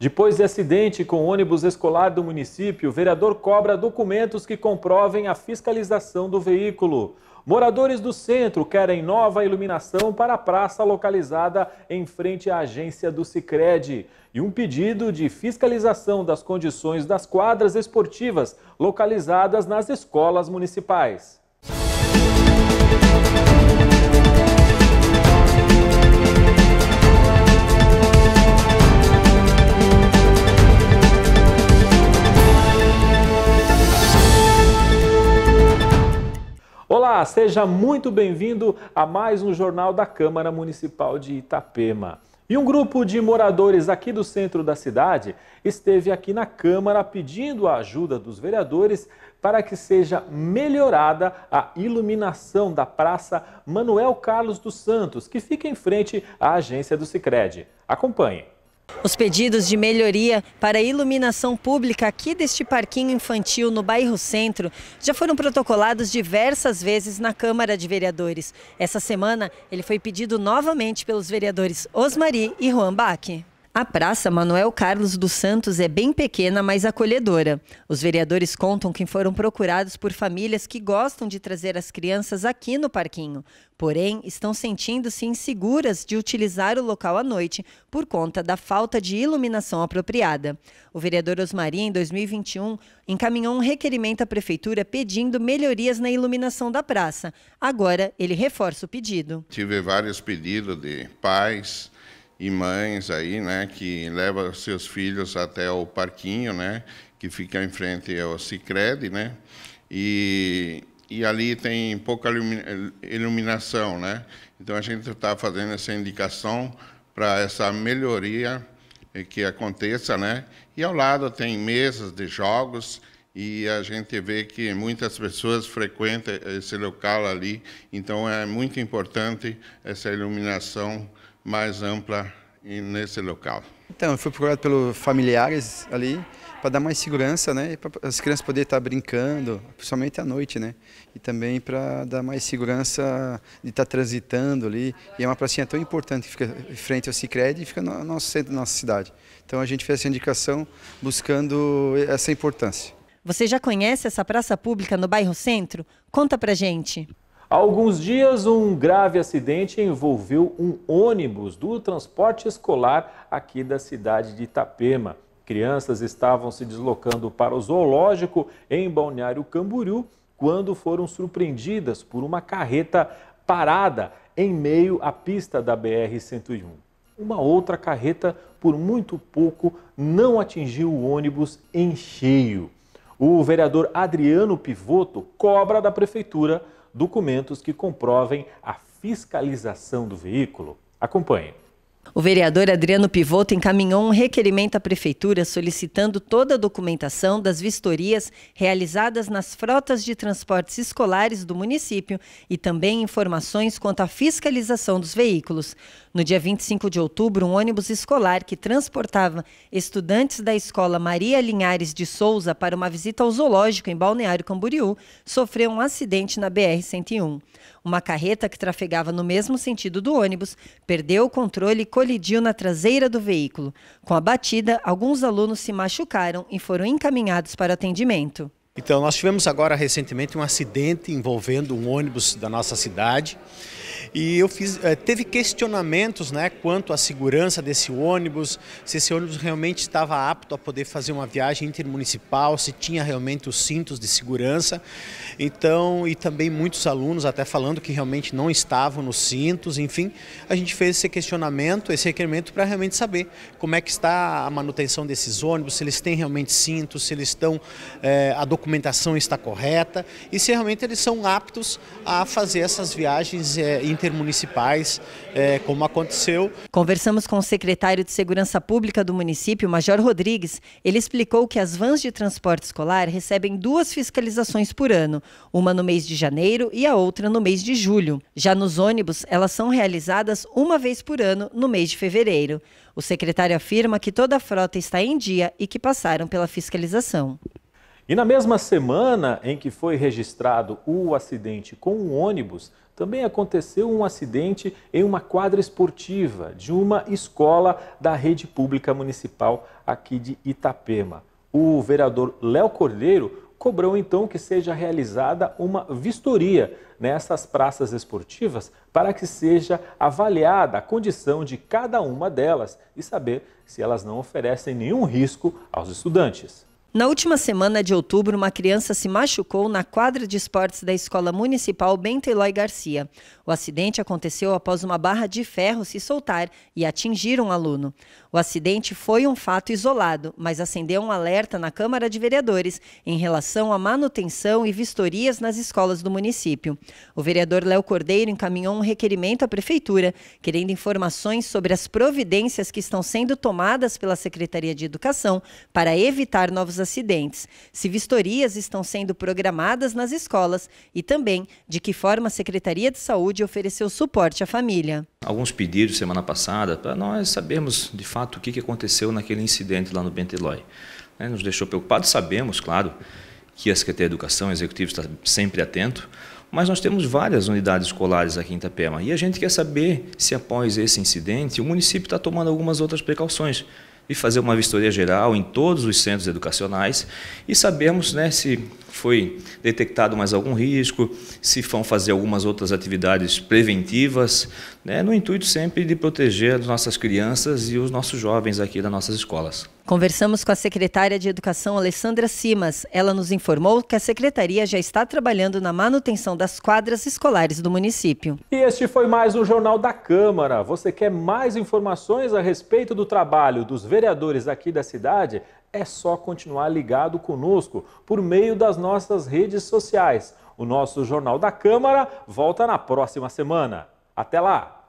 Depois de acidente com ônibus escolar do município, o vereador cobra documentos que comprovem a fiscalização do veículo. Moradores do centro querem nova iluminação para a praça localizada em frente à agência do Sicredi e um pedido de fiscalização das condições das quadras esportivas localizadas nas escolas municipais. seja muito bem-vindo a mais um Jornal da Câmara Municipal de Itapema. E um grupo de moradores aqui do centro da cidade esteve aqui na Câmara pedindo a ajuda dos vereadores para que seja melhorada a iluminação da Praça Manuel Carlos dos Santos, que fica em frente à agência do Sicredi. Acompanhe. Os pedidos de melhoria para a iluminação pública aqui deste parquinho infantil no bairro Centro já foram protocolados diversas vezes na Câmara de Vereadores. Essa semana, ele foi pedido novamente pelos vereadores Osmari e Juan Bach. A Praça Manuel Carlos dos Santos é bem pequena, mas acolhedora. Os vereadores contam que foram procurados por famílias que gostam de trazer as crianças aqui no parquinho, porém estão sentindo-se inseguras de utilizar o local à noite por conta da falta de iluminação apropriada. O vereador Osmaria, em 2021, encaminhou um requerimento à prefeitura pedindo melhorias na iluminação da praça. Agora ele reforça o pedido. Tive vários pedidos de pais e mães aí, né, que levam seus filhos até o parquinho, né, que fica em frente ao Sicredi, né, e e ali tem pouca iluminação, né? Então a gente está fazendo essa indicação para essa melhoria eh, que aconteça, né? E ao lado tem mesas de jogos e a gente vê que muitas pessoas frequentam esse local ali, então é muito importante essa iluminação mais ampla nesse local. Então, eu fui procurado pelos familiares ali para dar mais segurança, né? Para as crianças poderem estar tá brincando, principalmente à noite, né? E também para dar mais segurança de estar tá transitando ali. E é uma pracinha tão importante que fica em frente ao Sicredi e fica no nosso centro, da nossa cidade. Então a gente fez essa indicação buscando essa importância. Você já conhece essa praça pública no bairro Centro? Conta pra gente. Há alguns dias, um grave acidente envolveu um ônibus do transporte escolar aqui da cidade de Itapema. Crianças estavam se deslocando para o zoológico em Balneário Camboriú quando foram surpreendidas por uma carreta parada em meio à pista da BR-101. Uma outra carreta, por muito pouco, não atingiu o ônibus em cheio. O vereador Adriano Pivoto cobra da prefeitura documentos que comprovem a fiscalização do veículo. Acompanhe. O vereador Adriano Pivoto encaminhou um requerimento à Prefeitura solicitando toda a documentação das vistorias realizadas nas frotas de transportes escolares do município e também informações quanto à fiscalização dos veículos. No dia 25 de outubro, um ônibus escolar que transportava estudantes da escola Maria Linhares de Souza para uma visita ao zoológico em Balneário Camboriú sofreu um acidente na BR-101. Uma carreta que trafegava no mesmo sentido do ônibus perdeu o controle e colidiu na traseira do veículo. Com a batida, alguns alunos se machucaram e foram encaminhados para atendimento. Então, nós tivemos agora recentemente um acidente envolvendo um ônibus da nossa cidade e eu fiz, eh, teve questionamentos né, quanto à segurança desse ônibus, se esse ônibus realmente estava apto a poder fazer uma viagem intermunicipal, se tinha realmente os cintos de segurança. Então, e também muitos alunos até falando que realmente não estavam nos cintos, enfim, a gente fez esse questionamento, esse requerimento para realmente saber como é que está a manutenção desses ônibus, se eles têm realmente cintos, se eles estão é, a documentação documentação está correta e se realmente eles são aptos a fazer essas viagens é, intermunicipais, é, como aconteceu. Conversamos com o secretário de Segurança Pública do município, Major Rodrigues. Ele explicou que as vans de transporte escolar recebem duas fiscalizações por ano, uma no mês de janeiro e a outra no mês de julho. Já nos ônibus, elas são realizadas uma vez por ano no mês de fevereiro. O secretário afirma que toda a frota está em dia e que passaram pela fiscalização. E na mesma semana em que foi registrado o acidente com um ônibus, também aconteceu um acidente em uma quadra esportiva de uma escola da rede pública municipal aqui de Itapema. O vereador Léo Cordeiro cobrou então que seja realizada uma vistoria nessas praças esportivas para que seja avaliada a condição de cada uma delas e saber se elas não oferecem nenhum risco aos estudantes. Na última semana de outubro, uma criança se machucou na quadra de esportes da Escola Municipal Bento Eloy Garcia. O acidente aconteceu após uma barra de ferro se soltar e atingir um aluno. O acidente foi um fato isolado, mas acendeu um alerta na Câmara de Vereadores em relação à manutenção e vistorias nas escolas do município. O vereador Léo Cordeiro encaminhou um requerimento à Prefeitura, querendo informações sobre as providências que estão sendo tomadas pela Secretaria de Educação para evitar novos acidentes acidentes, se vistorias estão sendo programadas nas escolas e também de que forma a Secretaria de Saúde ofereceu suporte à família. Alguns pedidos semana passada para nós sabermos de fato o que aconteceu naquele incidente lá no Bentelói. Né? Nos deixou preocupados, sabemos, claro, que a Secretaria de Educação, o Executivo está sempre atento, mas nós temos várias unidades escolares aqui em Itapema e a gente quer saber se após esse incidente o município está tomando algumas outras precauções e fazer uma vistoria geral em todos os centros educacionais e sabermos né, se foi detectado mais algum risco, se vão fazer algumas outras atividades preventivas, né, no intuito sempre de proteger as nossas crianças e os nossos jovens aqui das nossas escolas. Conversamos com a secretária de Educação, Alessandra Simas. Ela nos informou que a secretaria já está trabalhando na manutenção das quadras escolares do município. E este foi mais um Jornal da Câmara. Você quer mais informações a respeito do trabalho dos vereadores aqui da cidade? É só continuar ligado conosco por meio das nossas redes sociais. O nosso Jornal da Câmara volta na próxima semana. Até lá!